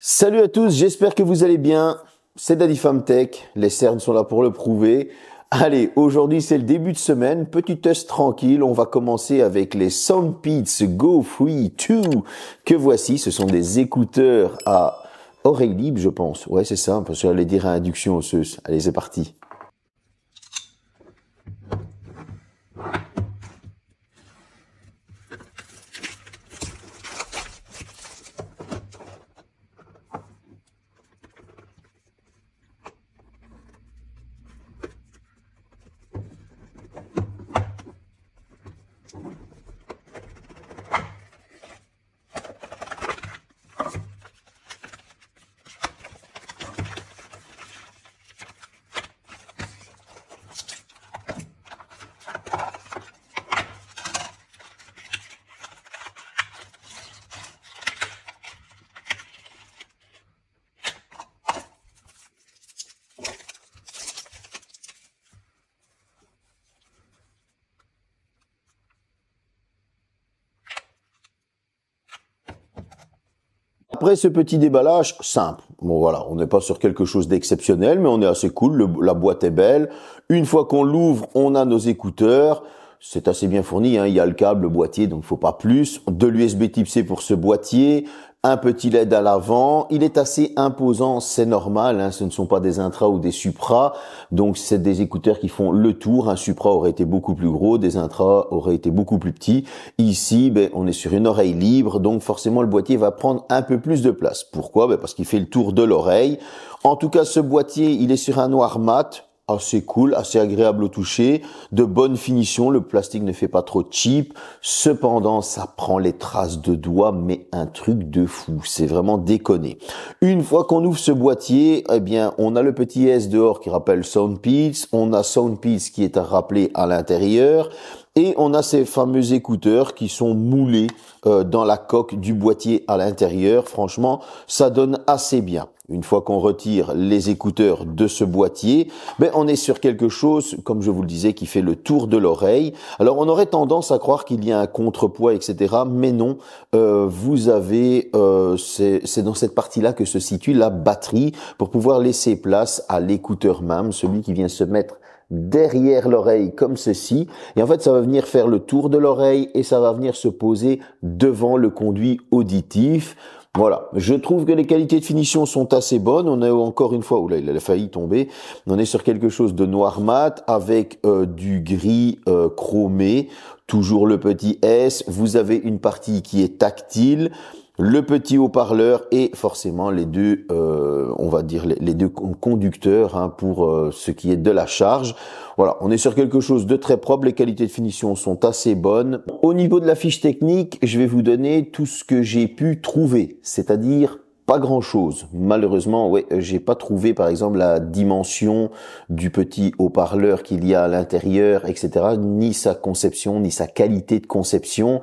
Salut à tous, j'espère que vous allez bien. C'est Daddy Femme Tech, les cernes sont là pour le prouver. Allez, aujourd'hui c'est le début de semaine, petit test tranquille, on va commencer avec les Soundpeats Go Free 2 que voici, ce sont des écouteurs à oreille libres je pense, ouais c'est ça, parce que les dire à induction osseuse. Allez c'est parti Après ce petit déballage simple, bon voilà, on n'est pas sur quelque chose d'exceptionnel, mais on est assez cool, la boîte est belle. Une fois qu'on l'ouvre, on a nos écouteurs. C'est assez bien fourni, hein. il y a le câble, le boîtier, donc faut pas plus. De l'USB type C pour ce boîtier, un petit LED à l'avant. Il est assez imposant, c'est normal. Hein, ce ne sont pas des intras ou des Supra, donc c'est des écouteurs qui font le tour. Un supra aurait été beaucoup plus gros, des intras auraient été beaucoup plus petits. Ici, ben, on est sur une oreille libre, donc forcément le boîtier va prendre un peu plus de place. Pourquoi ben, Parce qu'il fait le tour de l'oreille. En tout cas, ce boîtier, il est sur un noir mat assez cool, assez agréable au toucher, de bonne finition, le plastique ne fait pas trop cheap, cependant ça prend les traces de doigts, mais un truc de fou, c'est vraiment déconné. Une fois qu'on ouvre ce boîtier, eh bien on a le petit S dehors qui rappelle Soundpeats, on a Soundpeats qui est à rappeler à l'intérieur, et on a ces fameux écouteurs qui sont moulés euh, dans la coque du boîtier à l'intérieur. Franchement, ça donne assez bien. Une fois qu'on retire les écouteurs de ce boîtier, ben on est sur quelque chose, comme je vous le disais, qui fait le tour de l'oreille. Alors on aurait tendance à croire qu'il y a un contrepoids, etc. Mais non, euh, vous avez, euh, c'est dans cette partie-là que se situe la batterie pour pouvoir laisser place à l'écouteur même, celui qui vient se mettre derrière l'oreille comme ceci. Et en fait, ça va venir faire le tour de l'oreille et ça va venir se poser devant le conduit auditif. Voilà, je trouve que les qualités de finition sont assez bonnes. On est encore une fois, oula, il a failli tomber. On est sur quelque chose de noir mat avec euh, du gris euh, chromé, toujours le petit S. Vous avez une partie qui est tactile le petit haut-parleur et forcément les deux, euh, on va dire les, deux conducteurs hein, pour euh, ce qui est de la charge. Voilà, on est sur quelque chose de très propre. Les qualités de finition sont assez bonnes. Au niveau de la fiche technique, je vais vous donner tout ce que j'ai pu trouver, c'est-à-dire pas grand chose. Malheureusement, oui euh, j'ai pas trouvé par exemple la dimension du petit haut-parleur qu'il y a à l'intérieur, etc. Ni sa conception, ni sa qualité de conception.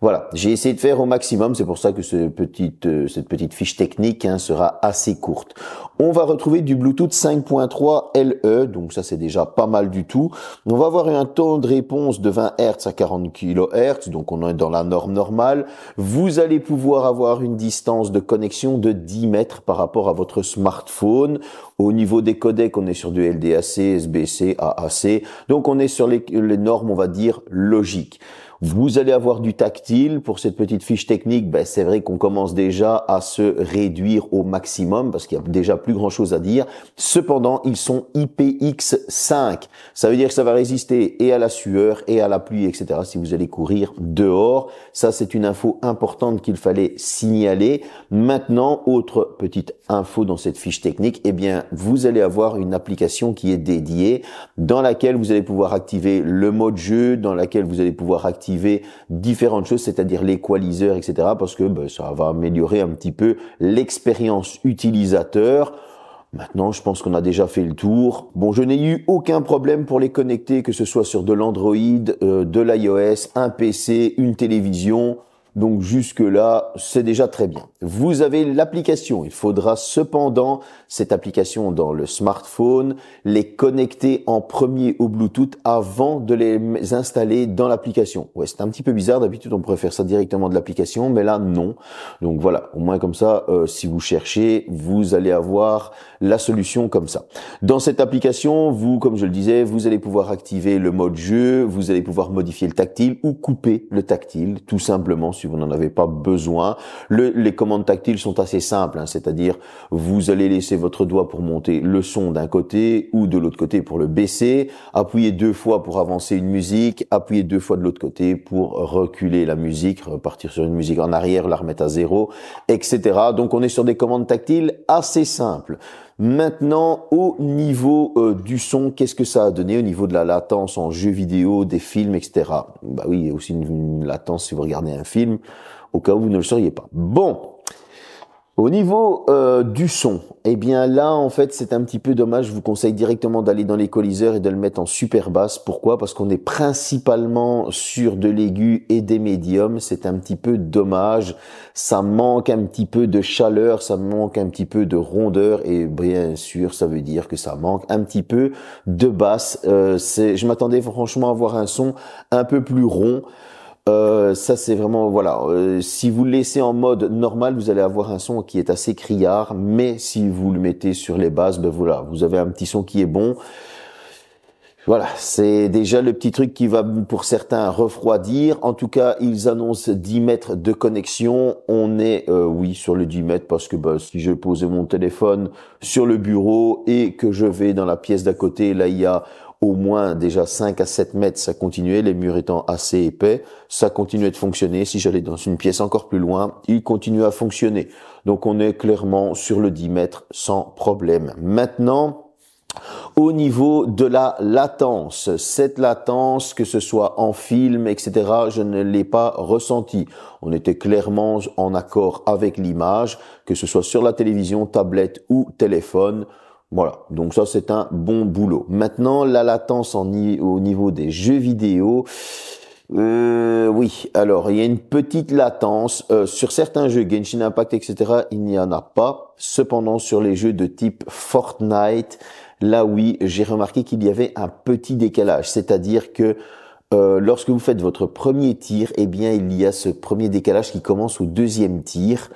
Voilà, j'ai essayé de faire au maximum. C'est pour ça que ce euh, cette petite fiche technique hein, sera assez courte. On va retrouver du Bluetooth 5.3 LE, donc ça c'est déjà pas mal du tout. On va avoir un temps de réponse de 20 Hz à 40 kHz, donc on est dans la norme normale. Vous allez pouvoir avoir une distance de connexion de 10 mètres par rapport à votre smartphone. Au niveau des codecs, on est sur du LDAC, SBC, AAC, donc on est sur les, les normes, on va dire, logiques. Vous allez avoir du tactile. Pour cette petite fiche technique, ben, c'est vrai qu'on commence déjà à se réduire au maximum parce qu'il y a déjà plus grand chose à dire. Cependant, ils sont IPX5. Ça veut dire que ça va résister et à la sueur et à la pluie, etc. si vous allez courir dehors. Ça, c'est une info importante qu'il fallait signaler. Maintenant, autre petite info dans cette fiche technique, eh bien, vous allez avoir une application qui est dédiée dans laquelle vous allez pouvoir activer le mode jeu, dans laquelle vous allez pouvoir activer différentes choses, c'est-à-dire l'équaliseur, etc. Parce que ben, ça va améliorer un petit peu l'expérience utilisateur. Maintenant, je pense qu'on a déjà fait le tour. Bon, je n'ai eu aucun problème pour les connecter, que ce soit sur de l'Android, euh, de l'iOS, un PC, une télévision. Donc jusque-là, c'est déjà très bien. Vous avez l'application. Il faudra cependant cette application dans le smartphone, les connecter en premier au Bluetooth avant de les installer dans l'application. Ouais, c'est un petit peu bizarre. D'habitude, on pourrait faire ça directement de l'application, mais là, non. Donc voilà, au moins comme ça, euh, si vous cherchez, vous allez avoir la solution comme ça. Dans cette application, vous, comme je le disais, vous allez pouvoir activer le mode jeu, vous allez pouvoir modifier le tactile ou couper le tactile, tout simplement sur vous n'en avez pas besoin. les commandes tactiles sont assez simples, hein, c'est-à-dire vous allez laisser votre doigt pour monter le son d'un côté ou de l'autre côté pour le baisser, appuyer deux fois pour avancer une musique, appuyer deux fois de l'autre côté pour reculer la musique, repartir sur une musique en arrière, la remettre à zéro, etc. Donc on est sur des commandes tactiles assez simples. Maintenant, au niveau euh, du son, qu'est-ce que ça a donné au niveau de la latence en jeu vidéo, des films, etc. Bah oui, il y a aussi une, latence si vous regardez un film, au cas où vous ne le sauriez pas. Bon, au niveau euh, du son, eh bien là en fait c'est un petit peu dommage. Je vous conseille directement d'aller dans les l'écoliseur et de le mettre en super basse. Pourquoi Parce qu'on est principalement sur de l'aigu et des médiums. C'est un petit peu dommage. Ça manque un petit peu de chaleur, ça manque un petit peu de rondeur et bien sûr ça veut dire que ça manque un petit peu de basse. Euh, je m'attendais franchement à avoir un son un peu plus rond. Euh, ça c'est vraiment voilà. Euh, si vous le laissez en mode normal, vous allez avoir un son qui est assez criard, mais si vous le mettez sur les bases ben voilà, vous avez un petit son qui est bon. Voilà, c'est déjà le petit truc qui va pour certains refroidir. En tout cas, ils annoncent 10 mètres de connexion. On est, euh, oui, sur le 10 mètres parce que bah, si je posais mon téléphone sur le bureau et que je vais dans la pièce d'à côté, là il y a au moins déjà 5 à 7 mètres, ça continuait, les murs étant assez épais, ça continuait de fonctionner. Si j'allais dans une pièce encore plus loin, il continuait à fonctionner. Donc on est clairement sur le 10 mètres sans problème. Maintenant, au niveau de la latence, cette latence, que ce soit en film, etc., je ne l'ai pas ressenti. On était clairement en accord avec l'image, que ce soit sur la télévision, tablette ou téléphone. Voilà, donc ça c'est un bon boulot. Maintenant, la latence en, au niveau des jeux vidéo, euh, oui, alors il y a une petite latence euh, sur certains jeux, Genshin Impact, etc. Il n'y en a pas. Cependant, sur les jeux de type Fortnite, là oui, j'ai remarqué qu'il y avait un petit décalage, c'est-à-dire que euh, lorsque vous faites votre premier tir, eh bien il y a ce premier décalage qui commence au deuxième tir.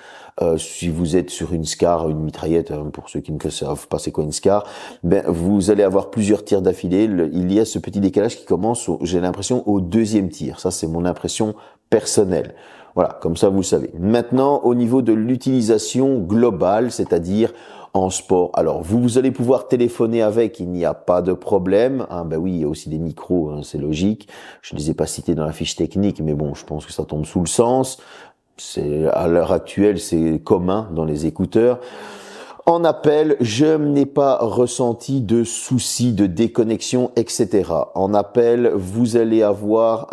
Euh, si vous êtes sur une SCAR, une mitraillette, hein, pour ceux qui ne savent pas c'est quoi une SCAR, ben, vous allez avoir plusieurs tirs d'affilée. Il y a ce petit décalage qui commence, j'ai l'impression, au deuxième tir. Ça, c'est mon impression personnelle. Voilà, comme ça, vous savez. Maintenant, au niveau de l'utilisation globale, c'est-à-dire en sport. Alors, vous, vous allez pouvoir téléphoner avec, il n'y a pas de problème. Hein. ben oui, il y a aussi des micros, hein, c'est logique. Je ne les ai pas cités dans la fiche technique, mais bon, je pense que ça tombe sous le sens c'est à l'heure actuelle, c'est commun dans les écouteurs. En appel, je n'ai pas ressenti de soucis, de déconnexion, etc. En appel, vous allez avoir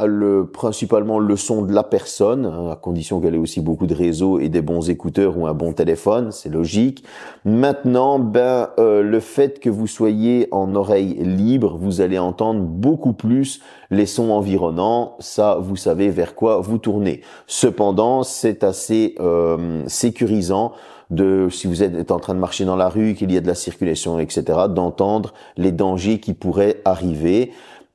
principalement le son de la personne, hein, à condition qu'elle ait aussi beaucoup de réseaux et des bons écouteurs ou un bon téléphone, c'est logique. Maintenant, ben, euh, le fait que vous soyez en oreille libre, vous allez entendre beaucoup plus les sons environnants. Ça, vous savez vers quoi vous tournez. Cependant, c'est assez euh, sécurisant de si vous êtes en train de marcher dans la rue, qu'il y a de la circulation, etc., d'entendre les dangers qui pourraient arriver.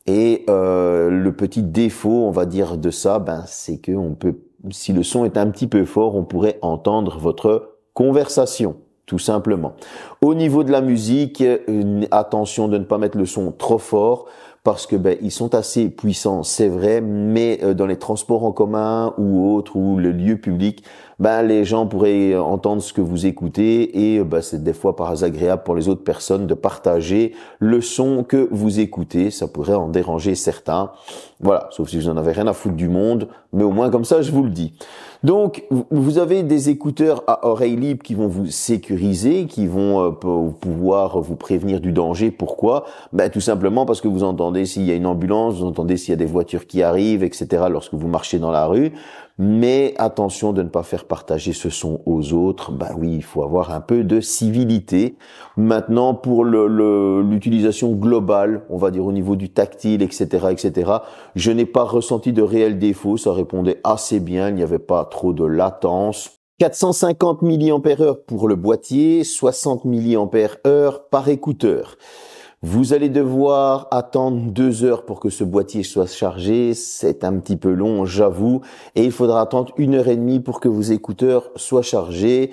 Et euh, le petit défaut, on va dire, de ça, ben, c'est que peut, si le son est un petit peu fort, on pourrait entendre votre conversation tout simplement. Au niveau de la musique, euh, attention de ne pas mettre le son trop fort parce que ben, ils sont assez puissants, c'est vrai, mais euh, dans les transports en commun ou autres ou les lieu public, ben, les gens pourraient entendre ce que vous écoutez et euh, ben, c'est des fois pas agréable pour les autres personnes de partager le son que vous écoutez, ça pourrait en déranger certains. Voilà, sauf si vous en avez rien à foutre du monde, mais au moins comme ça, je vous le dis. Donc, vous avez des écouteurs à oreille libre qui vont vous sécuriser, qui vont euh, pouvoir vous prévenir du danger. Pourquoi ben, Tout simplement parce que vous entendez s'il y a une ambulance, vous entendez s'il y a des voitures qui arrivent, etc. lorsque vous marchez dans la rue mais attention de ne pas faire partager ce son aux autres. Ben oui, il faut avoir un peu de civilité. Maintenant, pour l'utilisation le, globale, on va dire au niveau du tactile, etc., etc., je n'ai pas ressenti de réel défaut. Ça répondait assez bien. Il n'y avait pas trop de latence. 450 mAh pour le boîtier, 60 mAh par écouteur. Vous allez devoir attendre deux heures pour que ce boîtier soit chargé. C'est un petit peu long, j'avoue. Et il faudra attendre une heure et demie pour que vos écouteurs soient chargés.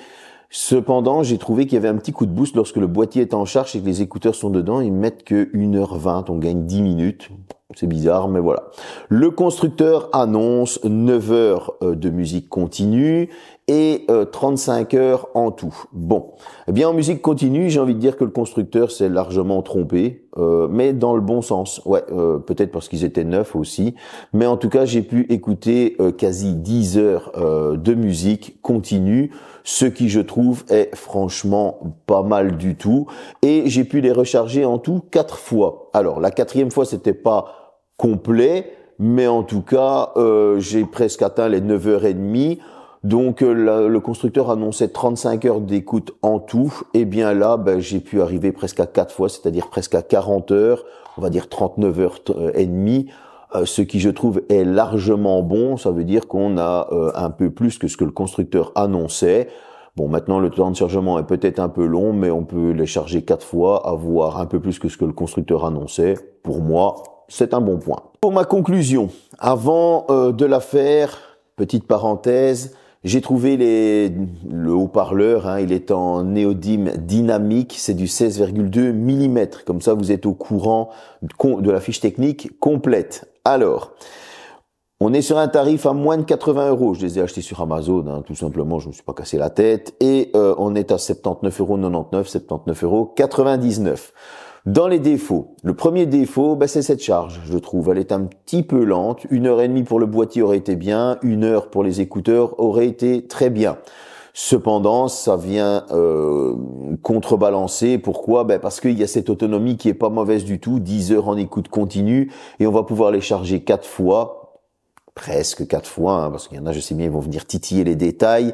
Cependant, j'ai trouvé qu'il y avait un petit coup de boost lorsque le boîtier est en charge et que les écouteurs sont dedans. Ils mettent que 1h20. On gagne 10 minutes. C'est bizarre, mais voilà. Le constructeur annonce 9 heures euh, de musique continue et 35 euh, heures en tout. Bon, eh bien en musique continue, j'ai envie de dire que le constructeur s'est largement trompé, euh, mais dans le bon sens. Ouais, euh, peut-être parce qu'ils étaient neufs aussi, mais en tout cas j'ai pu écouter quasi 10 heures de musique continue, ce qui je trouve est franchement pas mal du tout, et j'ai pu les recharger en tout quatre fois. Alors la quatrième fois c'était pas complet, mais en tout cas j'ai presque atteint les 9h30 donc euh, le, constructeur annonçait 35 heures d'écoute en tout. Et eh bien là, ben, j'ai pu arriver presque à 4 fois, c'est-à-dire presque à 40 heures, on va dire 39 heures euh, et demie. Euh, ce qui je trouve est largement bon, ça veut dire qu'on a un peu plus que ce que le constructeur annonçait. Bon, maintenant le temps de chargement est peut-être un peu long, mais on peut les charger quatre fois, avoir un peu plus que ce que le constructeur annonçait. Pour moi, c'est un bon point. Pour ma conclusion, avant de la faire, petite parenthèse, j'ai trouvé les, le haut-parleur, hein, il est en néodyme dynamique, c'est du 16,2 mm. Comme ça, vous êtes au courant de la fiche technique complète. Alors, on est sur un tarif à moins de 80 euros. Je les ai achetés sur Amazon, hein, tout simplement, je ne me suis pas cassé la tête. Et euh, on est à 79,99 euros, 79,99 euros. Dans les défauts, le premier défaut, bah, c'est cette charge, je trouve. Elle est un petit peu lente. Une heure et demie pour le boîtier aurait été bien. Une heure pour les écouteurs aurait été très bien. Cependant, ça vient euh, contrebalancer. Pourquoi ben, Parce qu'il y a cette autonomie qui est pas mauvaise du tout. 10 heures en écoute continue et on va pouvoir les charger quatre fois presque quatre fois, hein, parce qu'il y en a, je sais bien, ils vont venir titiller les détails.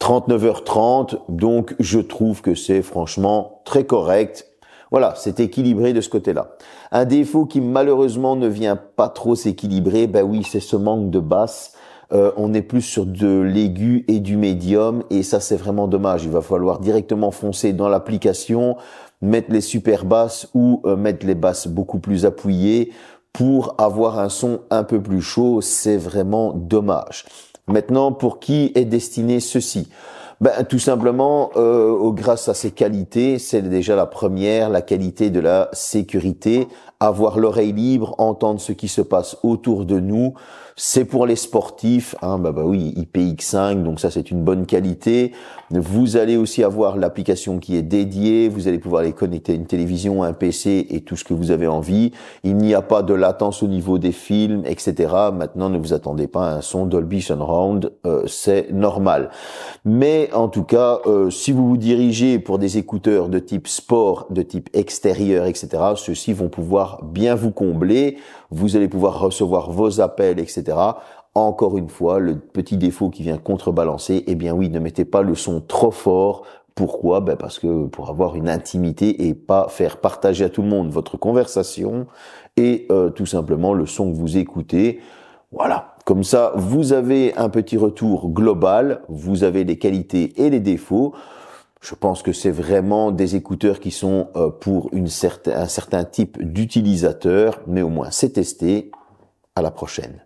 39h30, donc je trouve que c'est franchement très correct voilà, c'est équilibré de ce côté-là. Un défaut qui malheureusement ne vient pas trop s'équilibrer, ben oui, c'est ce manque de basse. Euh, on est plus sur de l'aigu et du médium, et ça c'est vraiment dommage. Il va falloir directement foncer dans l'application, mettre les super basses ou euh, mettre les basses beaucoup plus appuyées pour avoir un son un peu plus chaud. C'est vraiment dommage. Maintenant, pour qui est destiné ceci ben, Tout simplement, euh, grâce à ces qualités, c'est déjà la première, la qualité de la sécurité, avoir l'oreille libre, entendre ce qui se passe autour de nous, c'est pour les sportifs, hein, bah, bah oui, IPX5, donc ça c'est une bonne qualité. Vous allez aussi avoir l'application qui est dédiée, vous allez pouvoir les connecter à une télévision, un PC et tout ce que vous avez envie. Il n'y a pas de latence au niveau des films, etc. Maintenant, ne vous attendez pas à un son Dolby Surround, euh, c'est normal. Mais en tout cas, euh, si vous vous dirigez pour des écouteurs de type sport, de type extérieur, etc., ceux-ci vont pouvoir bien vous combler vous allez pouvoir recevoir vos appels, etc. Encore une fois, le petit défaut qui vient contrebalancer, eh bien oui, ne mettez pas le son trop fort pourquoi ben Parce que pour avoir une intimité et pas faire partager à tout le monde votre conversation et euh, tout simplement le son que vous écoutez. Voilà, comme ça vous avez un petit retour global, vous avez les qualités et les défauts. Je pense que c'est vraiment des écouteurs qui sont euh, pour une un certain type d'utilisateur, mais au moins c'est testé. À la prochaine.